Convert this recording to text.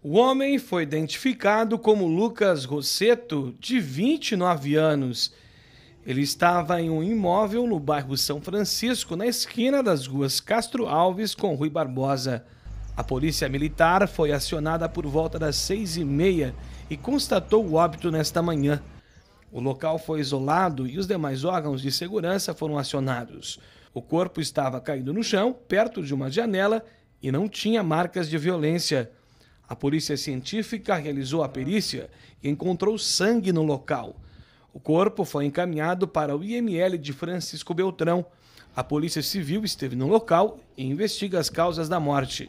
O homem foi identificado como Lucas Rosseto, de 29 anos. Ele estava em um imóvel no bairro São Francisco, na esquina das ruas Castro Alves com Rui Barbosa. A polícia militar foi acionada por volta das seis e meia e constatou o óbito nesta manhã. O local foi isolado e os demais órgãos de segurança foram acionados. O corpo estava caído no chão, perto de uma janela, e não tinha marcas de violência. A polícia científica realizou a perícia e encontrou sangue no local. O corpo foi encaminhado para o IML de Francisco Beltrão. A Polícia Civil esteve no local e investiga as causas da morte.